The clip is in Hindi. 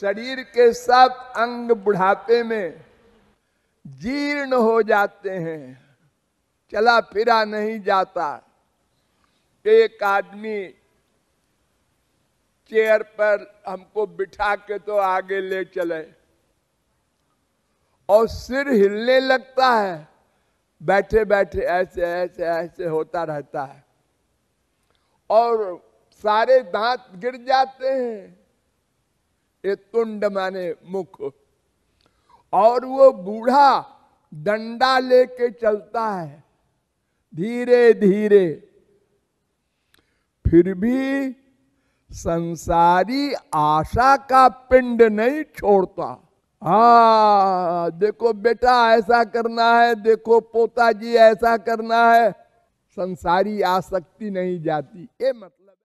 शरीर के सब अंग बुढ़ापे में जीर्ण हो जाते हैं चला फिरा नहीं जाता एक आदमी चेयर पर हमको बिठा के तो आगे ले चले और सिर हिलने लगता है बैठे बैठे ऐसे ऐसे ऐसे होता रहता है और सारे दांत गिर जाते हैं ये तुंड माने मुख और वो बूढ़ा डंडा लेके चलता है धीरे धीरे फिर भी संसारी आशा का पिंड नहीं छोड़ता हा देखो बेटा ऐसा करना है देखो पोता जी ऐसा करना है संसारी आसक्ति नहीं जाती ये मतलब